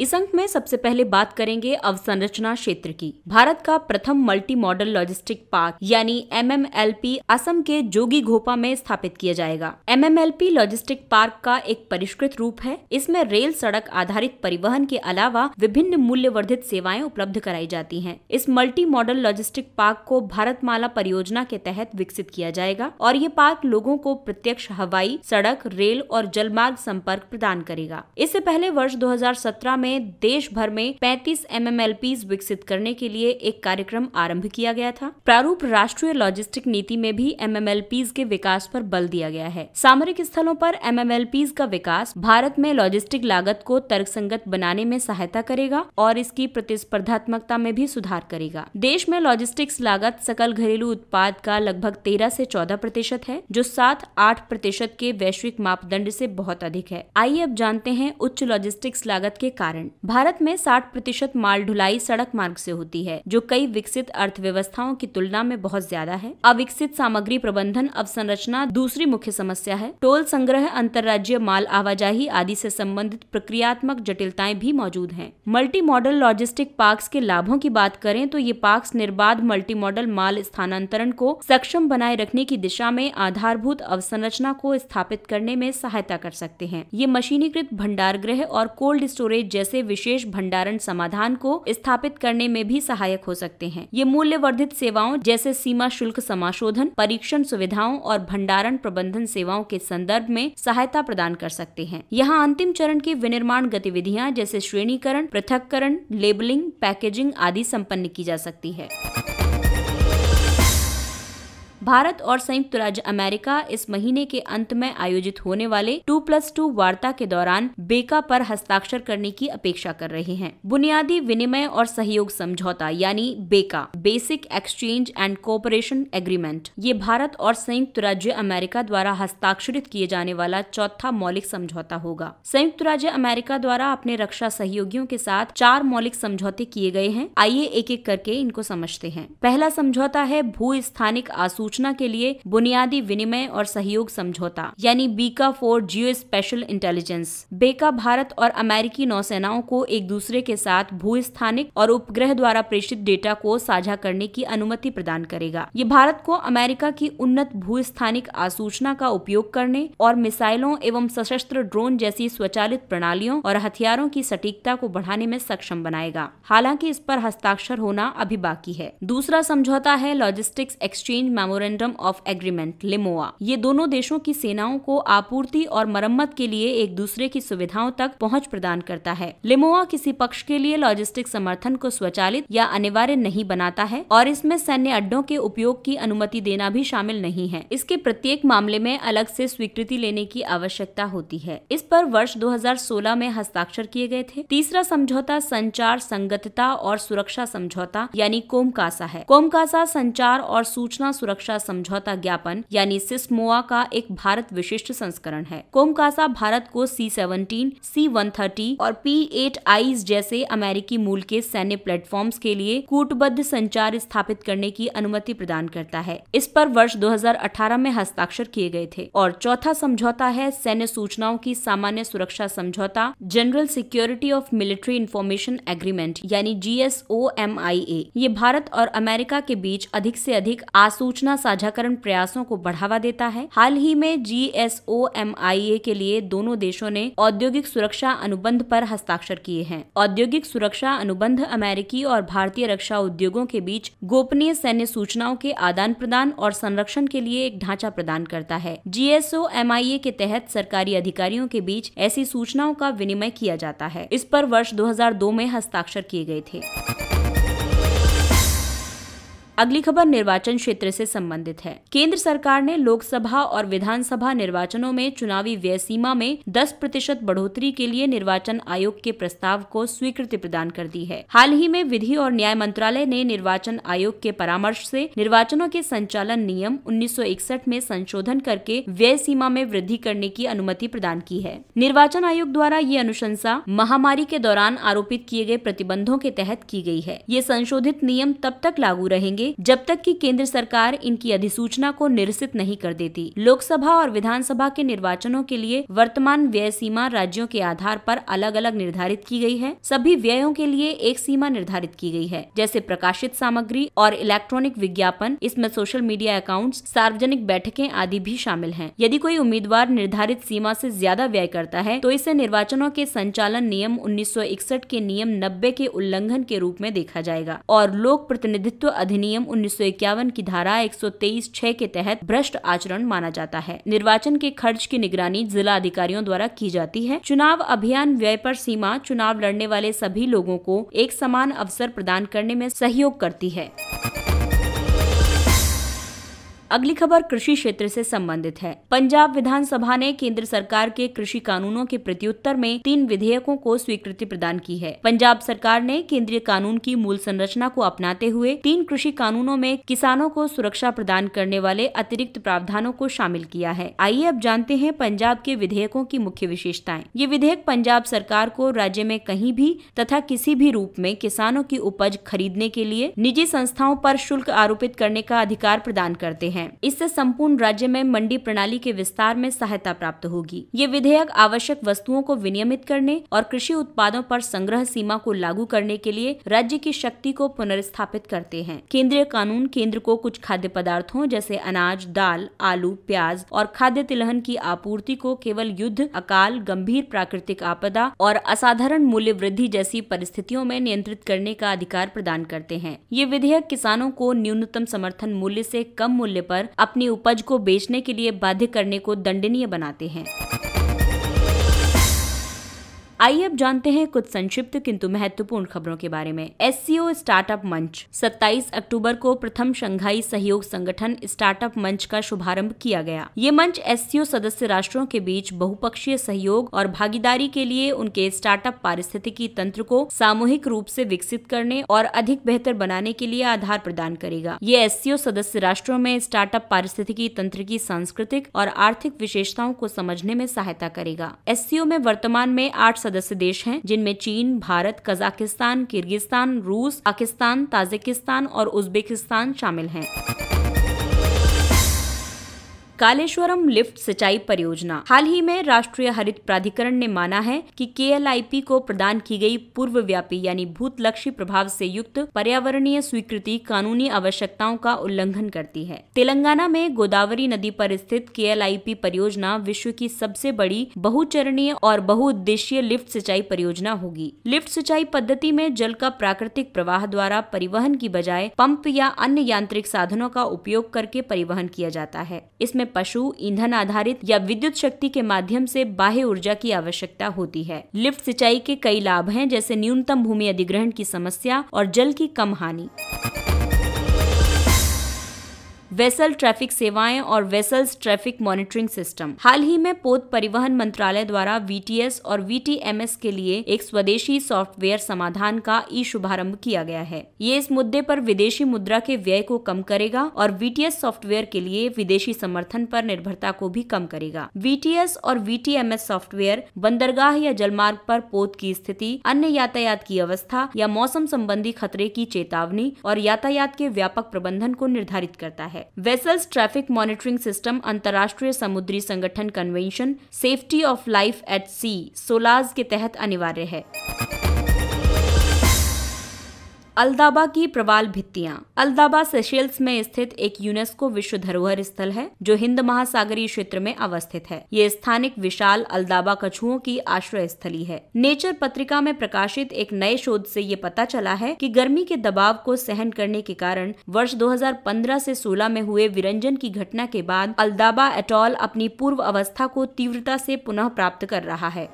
इस अंक में सबसे पहले बात करेंगे अवसंरचना क्षेत्र की भारत का प्रथम मल्टी मॉडल लॉजिस्टिक पार्क यानी पी असम के जोगी घोपा में स्थापित किया जाएगा एम पी लॉजिस्टिक पार्क का एक परिष्कृत रूप है इसमें रेल सड़क आधारित परिवहन के अलावा विभिन्न मूल्य वर्धित सेवाएं उपलब्ध कराई जाती है इस मल्टी मॉडल लॉजिस्टिक पार्क को भारत माला परियोजना के तहत विकसित किया जाएगा और ये पार्क लोगों को प्रत्यक्ष हवाई सड़क रेल और जलमार्ग संपर्क प्रदान करेगा इससे पहले वर्ष दो में में देश भर में 35 एम विकसित करने के लिए एक कार्यक्रम आरंभ किया गया था प्रारूप राष्ट्रीय लॉजिस्टिक नीति में भी एम के विकास पर बल दिया गया है सामरिक स्थलों पर एम का विकास भारत में लॉजिस्टिक लागत को तर्कसंगत बनाने में सहायता करेगा और इसकी प्रतिस्पर्धात्मकता में भी सुधार करेगा देश में लॉजिस्टिक्स लागत सकल घरेलू उत्पाद का लगभग तेरह से चौदह प्रतिशत है जो सात आठ प्रतिशत के वैश्विक मापदंड से बहुत अधिक है आइए अब जानते हैं उच्च लॉजिस्टिक्स लागत के कारण कारण भारत में 60 प्रतिशत माल ढुलाई सड़क मार्ग से होती है जो कई विकसित अर्थव्यवस्थाओं की तुलना में बहुत ज्यादा है अविकसित सामग्री प्रबंधन अवसंरचना दूसरी मुख्य समस्या है टोल संग्रह अंतर्राज्य माल आवाजाही आदि से संबंधित प्रक्रियात्मक जटिलताएं भी मौजूद है मल्टी मॉडल लॉजिस्टिक पार्क के लाभों की बात करें तो ये पार्क निर्बाध मल्टी मॉडल माल स्थानांतरण को सक्षम बनाए रखने की दिशा में आधारभूत अवसंरचना को स्थापित करने में सहायता कर सकते हैं ये मशीनीकृत भंडार गृह और कोल्ड स्टोरेज जैसे जैसे विशेष भंडारण समाधान को स्थापित करने में भी सहायक हो सकते हैं ये मूल्य वर्धित सेवाओं जैसे सीमा शुल्क समाशोधन परीक्षण सुविधाओं और भंडारण प्रबंधन सेवाओं के संदर्भ में सहायता प्रदान कर सकते हैं यहाँ अंतिम चरण की विनिर्माण गतिविधियाँ जैसे श्रेणीकरण पृथककरण लेबलिंग पैकेजिंग आदि सम्पन्न की जा सकती है भारत और संयुक्त राज्य अमेरिका इस महीने के अंत में आयोजित होने वाले टू प्लस टू वार्ता के दौरान बेका पर हस्ताक्षर करने की अपेक्षा कर रहे हैं बुनियादी विनिमय और सहयोग समझौता यानी BECA basic exchange and cooperation agreement ये भारत और संयुक्त राज्य अमेरिका द्वारा हस्ताक्षरित किए जाने वाला चौथा मौलिक समझौता होगा संयुक्त राज्य अमेरिका द्वारा अपने रक्षा सहयोगियों के साथ चार मौलिक समझौते किए गए हैं आइए एक एक करके इनको समझते हैं पहला समझौता है भू स्थानिक आसूचना सूचना के लिए बुनियादी विनिमय और सहयोग समझौता यानी BECA for geospatial intelligence BECA Bharat और अमेरिकी नौसेनाओं को एक दूसरे के साथ स्थानिक और उपग्रह द्वारा प्रेषित डेटा को साझा करने की अनुमति प्रदान करेगा ये भारत को अमेरिका की उन्नत स्थानिक आसूचना का उपयोग करने और मिसाइलों एवं सशस्त्र ड्रोन जैसी स्वचालित प्रणालियों और हथियारों की सटीकता को बढ़ाने में सक्षम बनाएगा हालांकि इस पर हस्ताक्षर होना अभी बाकी है दूसरा समझौता है logistics exchange memorandum memorandum of agreement LEMOA ये दोनों देशों की सेनाओं को आपूर्ति और मरम्मत के लिए एक दूसरे की सुविधाओं तक पहुंच प्रदान करता है लिमोआ किसी पक्ष के लिए लॉजिस्टिक समर्थन को स्वचालित या अनिवार्य नहीं बनाता है और इसमें सैन्य अड्डों के उपयोग की अनुमति देना भी शामिल नहीं है इसके प्रत्येक मामले में अलग से स्वीकृति लेने की आवश्यकता होती है इस पर वर्ष 2016 में हस्ताक्षर किए गए थे तीसरा समझौता संचार संगतता और सुरक्षा समझौता यानी कोमकासा है कोमकासा संचार और सूचना सुरक्षा रक्षा समझौता ज्ञापन यानी सिस्मोआ का एक भारत विशिष्ट संस्करण है कोमकासा भारत को C seventeen C one thirty और पी एट आईज जैसे अमेरिकी मूल के सैन्य प्लेटफॉर्म के लिए कूटबद्ध संचार स्थापित करने की अनुमति प्रदान करता है इस पर वर्ष 2018 में हस्ताक्षर किए गए थे और चौथा समझौता है सैन्य सूचनाओं की सामान्य सुरक्षा समझौता general security of military information agreement यानी जी एस ये भारत और अमेरिका के बीच अधिक से अधिक आसूचना साझाकरण प्रयासों को बढ़ावा देता है हाल ही में जी एस ओ एम आई ए के लिए दोनों देशों ने औद्योगिक सुरक्षा अनुबंध पर हस्ताक्षर किए हैं औद्योगिक सुरक्षा अनुबंध अमेरिकी और भारतीय रक्षा उद्योगों के बीच गोपनीय सैन्य सूचनाओं के आदान प्रदान और संरक्षण के लिए एक ढांचा प्रदान करता है जी एस ओ एम आई ए के तहत सरकारी अधिकारियों के बीच ऐसी सूचनाओं का विनिमय किया जाता है इस पर वर्ष 2002 में हस्ताक्षर किए गए थे अगली खबर निर्वाचन क्षेत्र से संबंधित है केंद्र सरकार ने लोकसभा और विधानसभा निर्वाचनों में चुनावी व्यय सीमा में 10 प्रतिशत बढ़ोतरी के लिए निर्वाचन आयोग के प्रस्ताव को स्वीकृति प्रदान कर दी है हाल ही में विधि और न्याय मंत्रालय ने निर्वाचन आयोग के परामर्श से निर्वाचनों के संचालन नियम 1961 में संशोधन करके व्यय सीमा में वृद्धि करने की अनुमति प्रदान की है निर्वाचन आयोग द्वारा ये अनुशंसा महामारी के दौरान आरोपित किए गए प्रतिबंधों के तहत की गई है ये संशोधित नियम तब तक लागू रहेंगे जब तक कि केंद्र सरकार इनकी अधिसूचना को निरसित नहीं कर देती लोकसभा और विधानसभा के निर्वाचनों के लिए वर्तमान व्यय सीमा राज्यों के आधार पर अलग अलग निर्धारित की गई है सभी व्ययों के लिए एक सीमा निर्धारित की गई है जैसे प्रकाशित सामग्री और इलेक्ट्रॉनिक विज्ञापन इसमें सोशल मीडिया अकाउंट सार्वजनिक बैठकें आदि भी शामिल है यदि कोई उम्मीदवार निर्धारित सीमा ऐसी ज्यादा व्यय करता है तो इसे निर्वाचनों के संचालन नियम उन्नीस के नियम नब्बे के उल्लंघन के रूप में देखा जाएगा और लोक प्रतिनिधित्व अधिनियम अधिनियम उन्नीस की धारा एक सौ के तहत भ्रष्ट आचरण माना जाता है निर्वाचन के खर्च की निगरानी जिला अधिकारियों द्वारा की जाती है चुनाव अभियान व्यय पर सीमा चुनाव लड़ने वाले सभी लोगों को एक समान अवसर प्रदान करने में सहयोग करती है अगली खबर कृषि क्षेत्र से संबंधित है पंजाब विधानसभा ने केंद्र सरकार के कृषि कानूनों के प्रत्युत्तर में तीन विधेयकों को स्वीकृति प्रदान की है पंजाब सरकार ने केंद्रीय कानून की मूल संरचना को अपनाते हुए तीन कृषि कानूनों में किसानों को सुरक्षा प्रदान करने वाले अतिरिक्त प्रावधानों को शामिल किया है आइए अब जानते हैं पंजाब के विधेयकों की मुख्य विशेषताएं ये विधेयक पंजाब सरकार को राज्य में कहीं भी तथा किसी भी रूप में किसानों की उपज खरीदने के लिए निजी संस्थाओं पर शुल्क आरोपित करने का अधिकार प्रदान करते हैं हैं इससे संपूर्ण राज्य में मंडी प्रणाली के विस्तार में सहायता प्राप्त होगी ये विधेयक आवश्यक वस्तुओं को विनियमित करने और कृषि उत्पादों पर संग्रह सीमा को लागू करने के लिए राज्य की शक्ति को पुनर्स्थापित करते हैं केंद्रीय कानून केंद्र को कुछ खाद्य पदार्थों जैसे अनाज दाल आलू प्याज और खाद्य तिलहन की आपूर्ति को केवल युद्ध अकाल गंभीर प्राकृतिक आपदा और असाधारण मूल्य वृद्धि जैसी परिस्थितियों में नियंत्रित करने का अधिकार प्रदान करते हैं ये विधेयक किसानों को न्यूनतम समर्थन मूल्य से कम मूल्य पर अपनी उपज को बेचने के लिए बाध्य करने को दंडनीय बनाते हैं आइए अब जानते हैं कुछ संक्षिप्त किंतु महत्वपूर्ण खबरों के बारे में एस स्टार्टअप मंच 27 अक्टूबर को प्रथम शंघाई सहयोग संगठन स्टार्टअप मंच का शुभारंभ किया गया ये मंच एस सदस्य राष्ट्रों के बीच बहुपक्षीय सहयोग और भागीदारी के लिए उनके स्टार्टअप पारिस्थितिकी तंत्र को सामूहिक रूप ऐसी विकसित करने और अधिक बेहतर बनाने के लिए आधार प्रदान करेगा ये एस सदस्य राष्ट्रों में स्टार्टअप पारिस्थितिकी तंत्र की सांस्कृतिक और आर्थिक विशेषताओं को समझने में सहायता करेगा एस में वर्तमान में आठ सदस्य देश हैं जिनमें चीन भारत कजाकिस्तान किर्गिस्तान रूस पाकिस्तान ताजिकिस्तान और उज्बेकिस्तान शामिल हैं कालेश्वरम लिफ्ट सिंचाई परियोजना हाल ही में राष्ट्रीय हरित प्राधिकरण ने माना है कि के को प्रदान की गई पूर्व व्यापी यानी भूतलक्षी प्रभाव से युक्त पर्यावरणीय स्वीकृति कानूनी आवश्यकताओं का उल्लंघन करती है तेलंगाना में गोदावरी नदी पर स्थित के परियोजना विश्व की सबसे बड़ी बहुचरणीय और बहुउद्देशीय लिफ्ट सिंचाई परियोजना होगी लिफ्ट सिंचाई पद्धति में जल का प्राकृतिक प्रवाह द्वारा परिवहन की बजाय पंप या अन्य यांत्रिक साधनों का उपयोग करके परिवहन किया जाता है इसमें में पशु ईंधन आधारित या विद्युत शक्ति के माध्यम से बाह्य ऊर्जा की आवश्यकता होती है लिफ्ट सिंचाई के कई लाभ हैं जैसे न्यूनतम भूमि अधिग्रहण की समस्या और जल की कम हानि वेसल ट्रैफिक सेवाएं और वेसल्स ट्रैफिक मॉनिटरिंग सिस्टम हाल ही में पोत परिवहन मंत्रालय द्वारा वी और वी के लिए एक स्वदेशी सॉफ्टवेयर समाधान का ई शुभारम्भ किया गया है ये इस मुद्दे पर विदेशी मुद्रा के व्यय को कम करेगा और वी सॉफ्टवेयर के लिए विदेशी समर्थन पर निर्भरता को भी कम करेगा वी और वी सॉफ्टवेयर बंदरगाह या जलमार्ग पर पोत की स्थिति अन्य यातायात की अवस्था या मौसम संबंधी खतरे की चेतावनी और यातायात के व्यापक प्रबंधन को निर्धारित करता है वेसल्स ट्रैफिक मॉनिटरिंग सिस्टम अंतर्राष्ट्रीय समुद्री संगठन convention safety of life at sea SOLAS के तहत अनिवार्य है अलदाबा की प्रवाल भित्तियाँ अलदाबा सेशेल्स में स्थित एक यूनेस्को विश्व धरोहर स्थल है जो हिंद महासागरीय क्षेत्र में अवस्थित है ये स्थानिक विशाल अलदाबा कछुओं की आश्रय स्थली है नेचर पत्रिका में प्रकाशित एक नए शोध से ये पता चला है कि गर्मी के दबाव को सहन करने के कारण वर्ष 2015 से 16 में हुए विरंजन की घटना के बाद अलदाबा एटॉल अपनी पूर्व अवस्था को तीव्रता से पुनः प्राप्त कर रहा है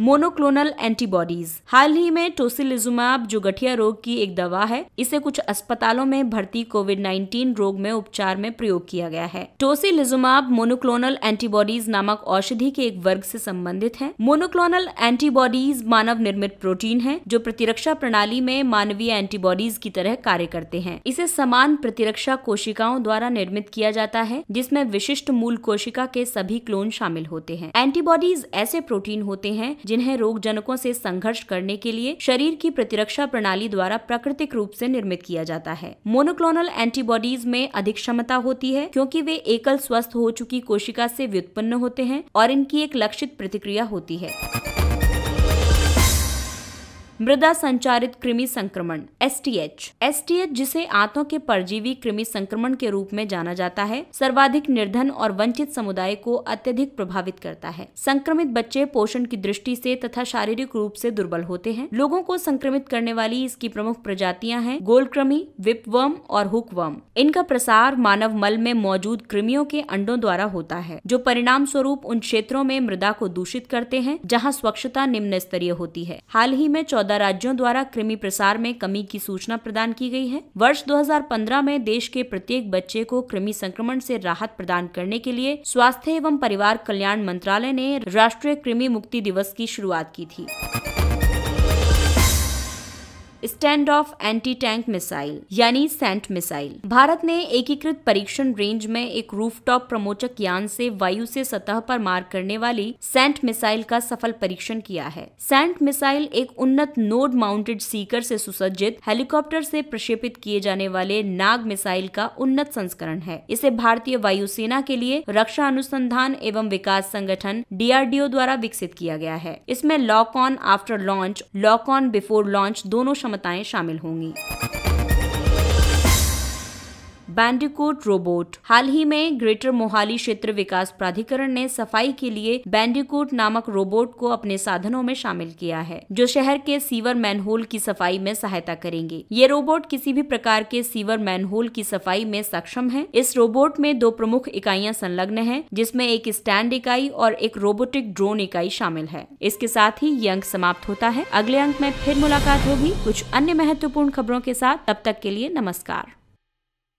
मोनोक्लोनल एंटीबॉडीज हाल ही में टोसिलिजुमाब जो गठिया रोग की एक दवा है इसे कुछ अस्पतालों में भर्ती कोविड 19 रोग में उपचार में प्रयोग किया गया है टोसिलिजुमाब मोनोक्लोनल एंटीबॉडीज नामक औषधि के एक वर्ग से संबंधित है मोनोक्लोनल एंटीबॉडीज मानव निर्मित प्रोटीन है जो प्रतिरक्षा प्रणाली में मानवीय एंटीबॉडीज की तरह कार्य करते हैं इसे समान प्रतिरक्षा कोशिकाओं द्वारा निर्मित किया जाता है जिसमें विशिष्ट मूल कोशिका के सभी क्लोन शामिल होते हैं एंटीबॉडीज ऐसे प्रोटीन होते हैं जिन्हें रोग जनकों से संघर्ष करने के लिए शरीर की प्रतिरक्षा प्रणाली द्वारा प्राकृतिक रूप से निर्मित किया जाता है मोनोक्लोनल एंटीबॉडीज में अधिक क्षमता होती है क्योंकि वे एकल स्वस्थ हो चुकी कोशिका से व्युत्पन्न होते हैं और इनकी एक लक्षित प्रतिक्रिया होती है मृदा संचारित कृमि संक्रमण टी एच जिसे आंतों के परजीवी कृमि संक्रमण के रूप में जाना जाता है सर्वाधिक निर्धन और वंचित समुदाय को अत्यधिक प्रभावित करता है संक्रमित बच्चे पोषण की दृष्टि से तथा शारीरिक रूप से दुर्बल होते हैं लोगों को संक्रमित करने वाली इसकी प्रमुख प्रजातियां हैं गोलक्रमी विपवर्म और हुकवर्म इनका प्रसार मानव मल में मौजूद कृमियों के अंडों द्वारा होता है जो परिणाम स्वरूप उन क्षेत्रों में मृदा को दूषित करते हैं जहाँ स्वच्छता निम्न स्तरीय होती है हाल ही में चौदह चौदह राज्यों द्वारा कृमि प्रसार में कमी की सूचना प्रदान की गई है वर्ष 2015 में देश के प्रत्येक बच्चे को कृमि संक्रमण से राहत प्रदान करने के लिए स्वास्थ्य एवं परिवार कल्याण मंत्रालय ने राष्ट्रीय कृमि मुक्ति दिवस की शुरुआत की थी stand off anti tank missile यानी सेंट मिसाइल भारत ने एकीकृत परीक्षण रेंज में एक रूफटॉप प्रमोचक यान से वायु से सतह पर मार करने वाली सेंट मिसाइल का सफल परीक्षण किया है सेंट मिसाइल एक उन्नत नोड माउंटेड सीकर से सुसज्जित हेलीकॉप्टर से प्रक्षेपित किए जाने वाले नाग मिसाइल का उन्नत संस्करण है इसे भारतीय वायुसेना के लिए रक्षा अनुसंधान एवं विकास संगठन डीआरडीओ द्वारा विकसित किया गया है इसमें lock on after launch lock on before launch दोनों क्षमताएं शामिल होंगी बैंडिकोट रोबोट हाल ही में ग्रेटर मोहाली क्षेत्र विकास प्राधिकरण ने सफाई के लिए बैंडिकोट नामक रोबोट को अपने साधनों में शामिल किया है जो शहर के सीवर मैनहोल की सफाई में सहायता करेंगे ये रोबोट किसी भी प्रकार के सीवर मैनहोल की सफाई में सक्षम है इस रोबोट में दो प्रमुख इकाइयां संलग्न है जिसमे एक स्टैंड इकाई और एक रोबोटिक ड्रोन इकाई शामिल है इसके साथ ही ये अंक समाप्त होता है अगले अंक में फिर मुलाकात होगी कुछ अन्य महत्वपूर्ण खबरों के साथ तब तक के लिए नमस्कार